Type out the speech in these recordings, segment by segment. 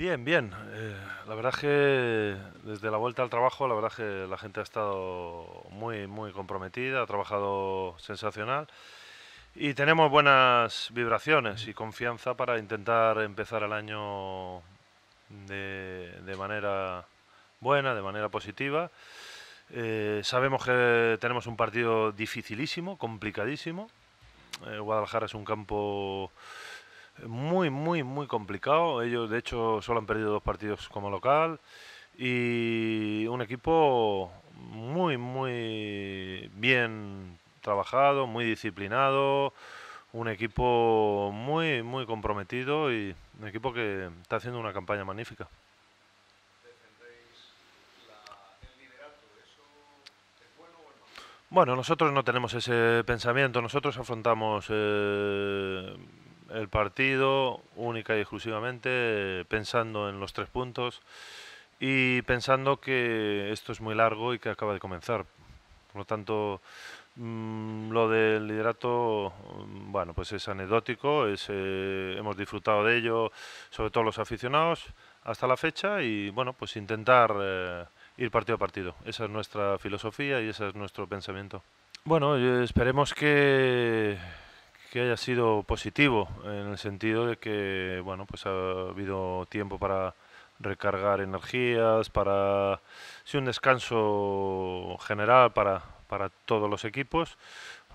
Bien, bien. Eh, la verdad que desde la vuelta al trabajo, la verdad que la gente ha estado muy, muy comprometida, ha trabajado sensacional y tenemos buenas vibraciones y confianza para intentar empezar el año de, manera buena, de manera positiva. Eh, sabemos que tenemos un partido dificilísimo, complicadísimo. Eh, Guadalajara es un campo muy, muy, muy complicado. Ellos, de hecho, solo han perdido dos partidos como local y un equipo muy, muy bien trabajado, muy disciplinado, un equipo muy, muy comprometido y un equipo que está haciendo una campaña magnífica. Bueno, nosotros no tenemos ese pensamiento, nosotros afrontamos eh, partido única y exclusivamente pensando en los tres puntos y pensando que esto es muy largo y que acaba de comenzar. Por lo tanto, mm, lo del liderato, mm, bueno, pues es anecdótico, es, eh, hemos disfrutado de ello, sobre todo los aficionados, hasta la fecha y, bueno, pues intentar eh, ir partido a partido. Esa es nuestra filosofía y ese es nuestro pensamiento. Bueno, esperemos que que haya sido positivo, en el sentido de que, bueno, pues ha habido tiempo para recargar energías, para sí, un descanso general para, para todos los equipos.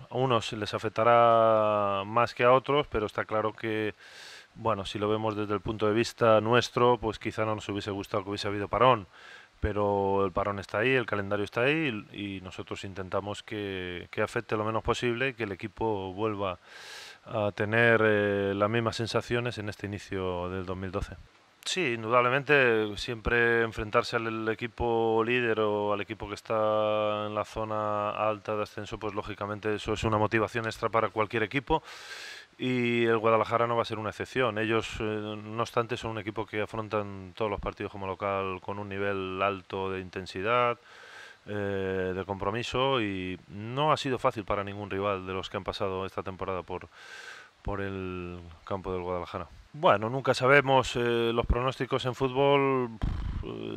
A unos les afectará más que a otros, pero está claro que, bueno, si lo vemos desde el punto de vista nuestro, pues quizá no nos hubiese gustado que hubiese habido parón pero el parón está ahí, el calendario está ahí y, nosotros intentamos que, afecte lo menos posible, que el equipo vuelva a tener eh, las mismas sensaciones en este inicio del 2012. Sí, indudablemente siempre enfrentarse al equipo líder o al equipo que está en la zona alta de ascenso, pues lógicamente eso es una motivación extra para cualquier equipo y el Guadalajara no va a ser una excepción. Ellos, eh, no obstante, son un equipo que afrontan todos los partidos como local con un nivel alto de intensidad, eh, de compromiso y no ha sido fácil para ningún rival de los que han pasado esta temporada por, por el campo del Guadalajara. Bueno, nunca sabemos. Eh, los pronósticos en fútbol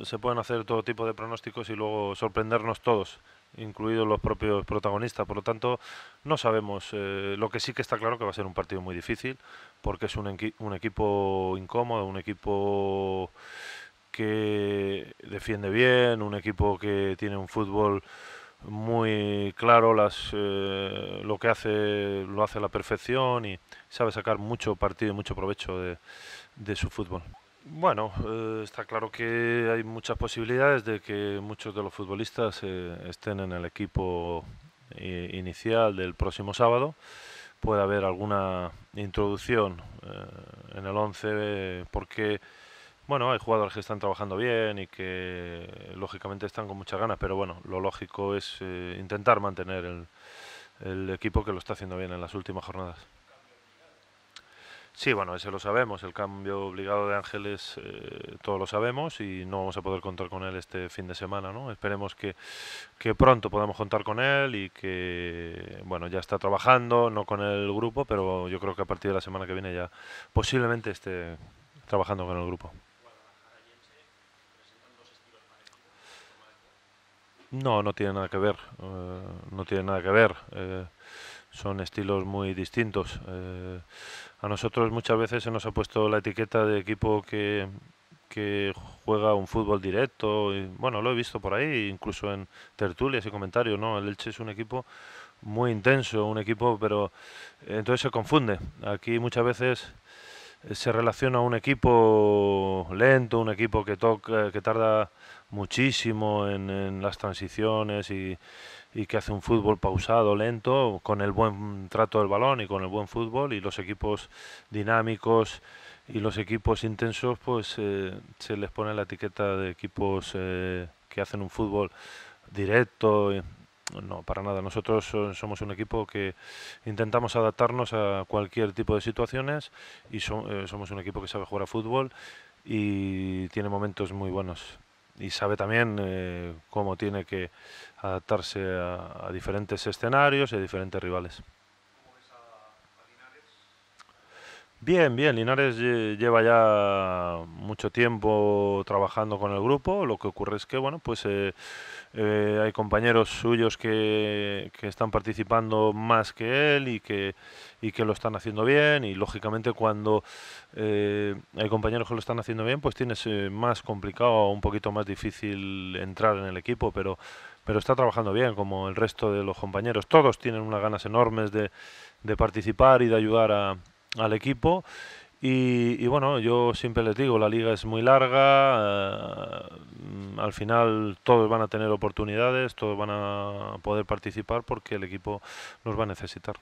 se pueden hacer todo tipo de pronósticos y luego sorprendernos todos, incluidos los propios protagonistas. Por lo tanto, no sabemos. Eh, lo que sí que está claro que va a ser un partido muy difícil, porque es un, un equipo incómodo, un equipo que defiende bien, un equipo que tiene un fútbol muy claro las, eh, lo que hace, lo hace a la perfección y sabe sacar mucho partido y mucho provecho de, su fútbol. Bueno, eh, está claro que hay muchas posibilidades de que muchos de los futbolistas eh, estén en el equipo inicial del próximo sábado. Puede haber alguna introducción en el 11 porque bueno, hay jugadores que están trabajando bien y que lógicamente están con muchas ganas, pero bueno, lo lógico es eh, intentar mantener el, equipo que lo está haciendo bien en las últimas jornadas. Sí, bueno, ese lo sabemos, el cambio obligado de Ángeles eh, todo todos lo sabemos y no vamos a poder contar con él este fin de semana, ¿no? Esperemos que, que pronto podamos contar con él y que, bueno, ya está trabajando, no con el grupo, pero yo creo que a partir de la semana que viene ya posiblemente esté trabajando con el grupo. No, no tiene nada que ver. Eh, no tiene nada que ver. Eh, son estilos muy distintos. Eh, a nosotros muchas veces se nos ha puesto la etiqueta de equipo que, que juega un fútbol directo. Y, bueno, lo he visto por ahí, incluso en tertulias y comentarios. ¿no? El Elche es un equipo muy intenso, un equipo, pero entonces se confunde. Aquí muchas veces se relaciona un equipo lento, un equipo que toca, que tarda muchísimo en, las transiciones y, que hace un fútbol pausado, lento, con el buen trato del balón y con el buen fútbol y los equipos dinámicos y los equipos intensos pues eh, se les pone la etiqueta de equipos eh, que hacen un fútbol directo. Eh, no, para nada. Nosotros somos un equipo que intentamos adaptarnos a cualquier tipo de situaciones y somos un equipo que sabe jugar a fútbol y tiene momentos muy buenos y sabe también eh, cómo tiene que adaptarse a, diferentes escenarios y a diferentes rivales. Bien, bien, Linares lleva ya mucho tiempo trabajando con el grupo, lo que ocurre es que, bueno, pues... Eh, eh, hay compañeros suyos que, están participando más que él y que, lo están haciendo bien y lógicamente cuando eh, hay compañeros que lo están haciendo bien pues tienes eh, más complicado, o un poquito más difícil entrar en el equipo, pero, pero está trabajando bien como el resto de los compañeros. Todos tienen unas ganas enormes de, participar y de ayudar al equipo y, bueno, yo siempre les digo, la liga es muy larga, eh, al final todos van a tener oportunidades, todos van a poder participar porque el equipo nos va a necesitar.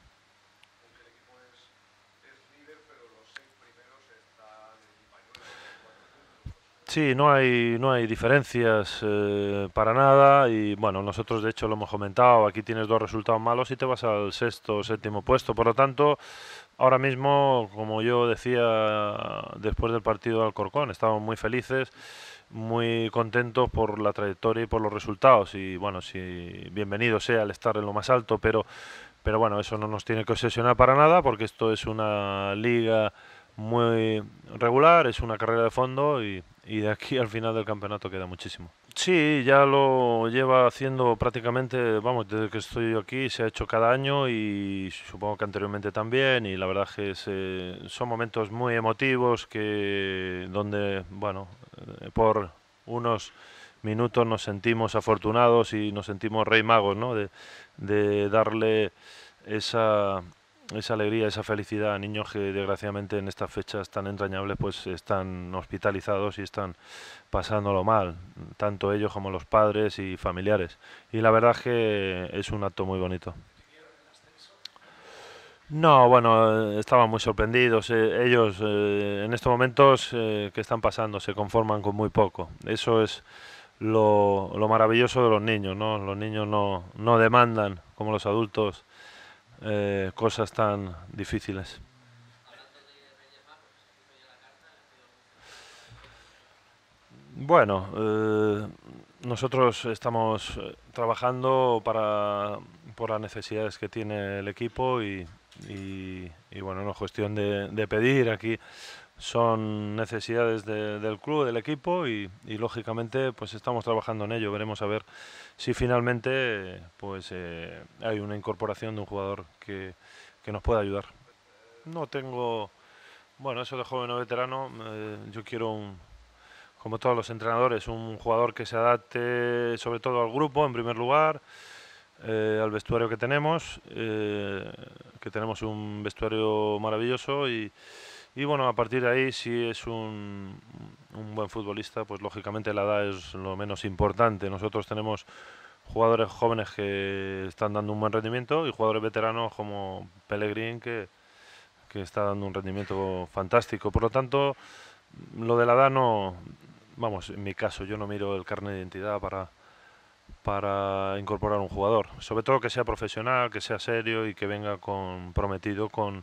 Sí, no hay, no hay diferencias eh, para nada y bueno, nosotros de hecho lo hemos comentado, aquí tienes dos resultados malos y te vas al sexto o séptimo puesto, por lo tanto, ahora mismo, como yo decía después del partido al Corcón estamos muy felices, muy contentos por la trayectoria y por los resultados y bueno, si bienvenido sea al estar en lo más alto, pero, pero bueno, eso no nos tiene que obsesionar para nada porque esto es una liga muy regular, es una carrera de fondo y, de aquí al final del campeonato queda muchísimo. Sí, ya lo lleva haciendo prácticamente, vamos, desde que estoy aquí, se ha hecho cada año y supongo que anteriormente también, y la verdad que es, eh, son momentos muy emotivos que donde, bueno, eh, por unos minutos nos sentimos afortunados y nos sentimos rey magos, ¿no? de darle esa, esa alegría, esa felicidad niños que desgraciadamente en estas fechas tan entrañables pues están hospitalizados y están pasándolo mal, tanto ellos como los padres y familiares. Y la verdad es que es un acto muy bonito. No, bueno, estaban muy sorprendidos. Eh, ellos eh, en estos momentos eh, que están pasando se conforman con muy poco. Eso es lo, lo maravilloso de los niños, ¿no? Los niños no, no demandan como los adultos eh, cosas tan difíciles. Bueno, eh, nosotros estamos eh, trabajando para, por las necesidades que tiene el equipo y, bueno, no es cuestión de, de pedir aquí son necesidades del club, del equipo y, lógicamente pues estamos trabajando en ello. Veremos a ver si finalmente pues eh, hay una incorporación de un jugador que, nos pueda ayudar. No tengo, bueno, eso de joven o veterano, eh, yo quiero como todos los entrenadores, un jugador que se adapte sobre todo al grupo en primer lugar. Eh, al vestuario que tenemos, que tenemos un vestuario maravilloso y, y bueno, a partir de ahí, si es un, buen futbolista, pues lógicamente la edad es lo menos importante. Nosotros tenemos jugadores jóvenes que están dando un buen rendimiento y jugadores veteranos como Pellegrín que, que está dando un rendimiento fantástico. Por lo tanto, lo de la edad no, vamos, en mi caso yo no miro el carnet de identidad para, para incorporar un jugador. Sobre todo que sea profesional, que sea serio y que venga comprometido con,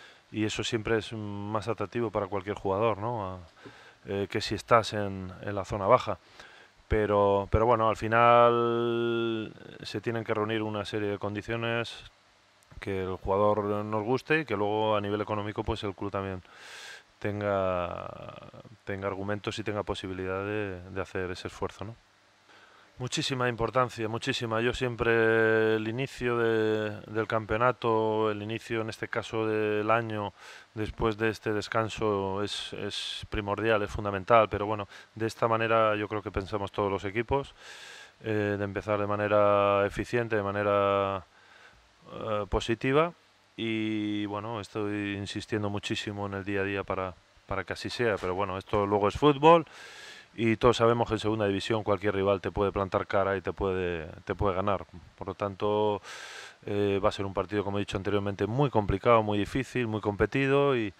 y eso siempre es más atractivo para cualquier jugador, ¿no? Eh, que si estás en, en, la zona baja. Pero, pero bueno, al final se tienen que reunir una serie de condiciones que el jugador nos guste y que luego a nivel económico pues el club también tenga, tenga argumentos y tenga posibilidad de, de hacer ese esfuerzo. ¿no? Muchísima importancia, muchísima. Yo siempre el inicio del campeonato, el inicio en este caso del año después de este descanso es, primordial, es fundamental, pero bueno, de esta manera yo creo que pensamos todos los equipos, eh, de empezar de manera eficiente, de manera eh, positiva y bueno, estoy insistiendo muchísimo en el día a día para, para que así sea, pero bueno, esto luego es fútbol y todos sabemos que en segunda división cualquier rival te puede plantar cara y te puede, te puede ganar. Por lo tanto, eh, va a ser un partido, como he dicho anteriormente, muy complicado, muy difícil, muy competido y,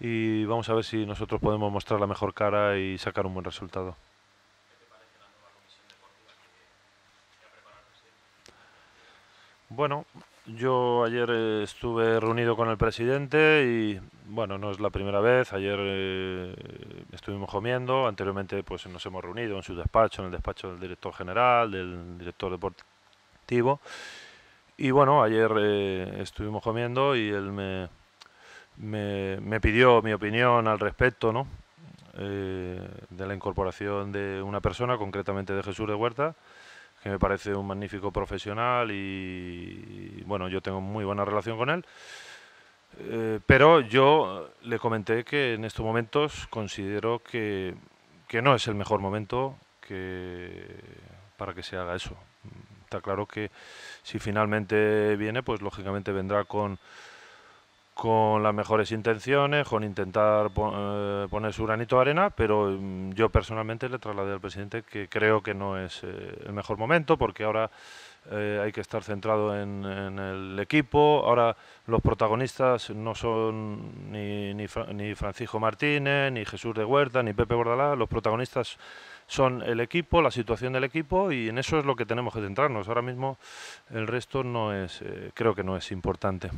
y vamos a ver si nosotros podemos mostrar la mejor cara y sacar un buen resultado. Bueno, yo ayer eh, estuve reunido con el presidente y bueno, no es la primera vez. Ayer eh, estuvimos comiendo, anteriormente pues nos hemos reunido en su despacho, en el despacho del director general, del director deportivo. Y bueno, ayer eh, estuvimos comiendo y él me, me, pidió mi opinión al respecto, ¿no? de la incorporación de una persona, concretamente de Jesús de Huerta que me parece un magnífico profesional y, bueno, yo tengo muy buena relación con él. Eh, pero yo le comenté que en estos momentos considero que, que, no es el mejor momento que, para que se haga eso. Está claro que si finalmente viene, pues lógicamente vendrá con con las mejores intenciones, con intentar eh, poner su granito de arena, pero mm, yo personalmente le trasladé al presidente que creo que no es eh, el mejor momento porque ahora eh, hay que estar centrado en, el equipo, ahora los protagonistas no son ni, Francisco Martínez, ni Jesús de Huerta, ni Pepe Bordalá, los protagonistas son el equipo, la situación del equipo y en eso es lo que tenemos que centrarnos. Ahora mismo el resto no es, creo que no es importante.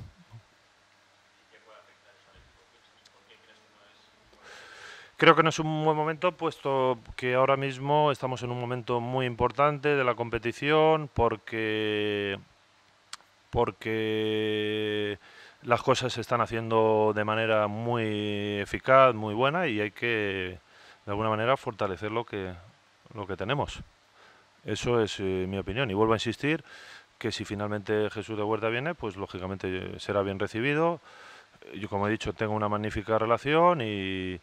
Creo que no es un buen momento, puesto que ahora mismo estamos en un momento muy importante de la competición, porque, porque las cosas se están haciendo de manera muy eficaz, muy buena, y hay que, de alguna manera, fortalecer lo que, lo que tenemos. Eso es eh, mi opinión. Y vuelvo a insistir que si finalmente Jesús de Huerta viene, pues lógicamente eh, será bien recibido. Yo, como he dicho, tengo una magnífica relación y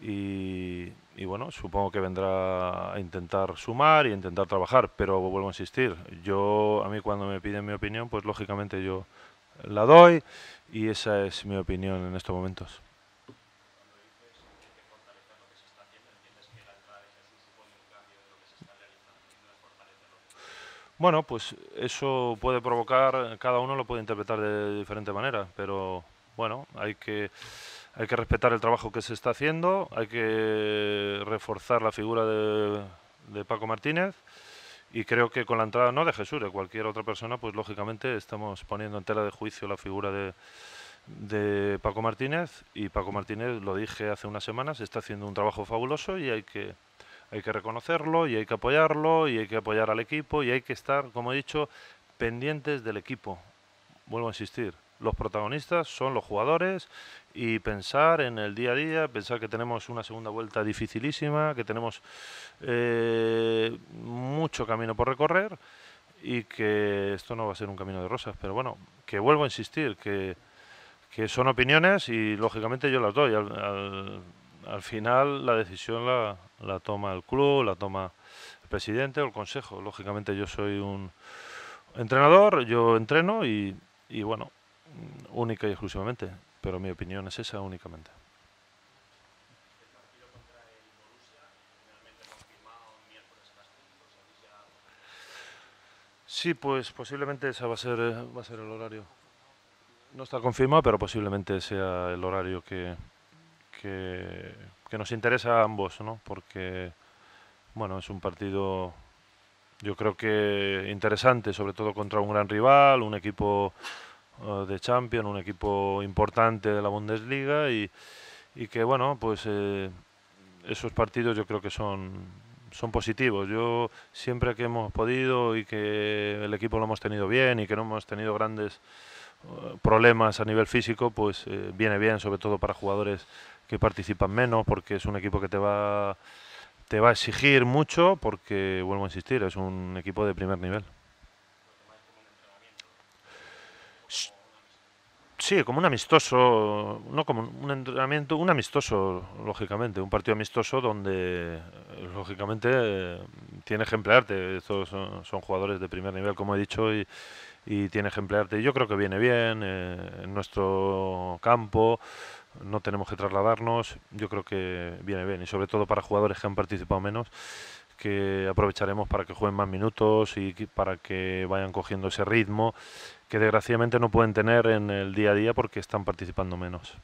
y, bueno, supongo que vendrá a intentar sumar y intentar trabajar, pero vuelvo a insistir, yo a mí cuando me piden mi opinión, pues lógicamente yo la doy y esa es mi opinión en estos momentos. Bueno, pues eso puede provocar, cada uno lo puede interpretar de diferente manera, pero bueno, hay que hay que respetar el trabajo que se está haciendo, hay que reforzar la figura de, Paco Martínez y creo que con la entrada no de Jesús, de cualquier otra persona, pues lógicamente estamos poniendo en tela de juicio la figura de, Paco Martínez y Paco Martínez, lo dije hace unas semanas, está haciendo un trabajo fabuloso y hay que, hay que reconocerlo y hay que apoyarlo y hay que apoyar al equipo y hay que estar, como he dicho, pendientes del equipo. Vuelvo a insistir, los protagonistas son los jugadores y pensar en el día a día, pensar que tenemos una segunda vuelta dificilísima, que tenemos eh, mucho camino por recorrer y que esto no va a ser un camino de rosas. Pero bueno, que vuelvo a insistir, que, son opiniones y lógicamente yo las doy. Al, final la decisión la, toma el club, la toma el presidente o el consejo. Lógicamente yo soy un entrenador, yo entreno y bueno, única y exclusivamente, pero mi opinión es esa únicamente. Sí, pues posiblemente ese va a ser va a ser el horario. No está confirmado, pero posiblemente sea el horario que, que, nos interesa a ambos, ¿no? Porque bueno, es un partido yo creo que interesante, sobre todo contra un gran rival, un equipo de Champions, un equipo importante de la Bundesliga y, que bueno, pues eh, esos partidos yo creo que son, son positivos. Yo siempre que hemos podido y que el equipo lo hemos tenido bien y que no hemos tenido grandes eh, problemas a nivel físico, pues eh, viene bien, sobre todo para jugadores que participan menos, porque es un equipo que te va, te va a exigir mucho, porque, vuelvo a insistir, es un equipo de primer nivel. Sí, como un amistoso, no como un entrenamiento, un amistoso, lógicamente, un partido amistoso donde, eh, lógicamente, eh, tiene que Estos son, jugadores de primer nivel, como he dicho, y, tiene que Yo creo que viene bien eh, en nuestro campo, no tenemos que trasladarnos, yo creo que viene bien, y sobre todo para jugadores que han participado menos que aprovecharemos para que jueguen más minutos y para que vayan cogiendo ese ritmo que desgraciadamente no pueden tener en el día a día porque están participando menos.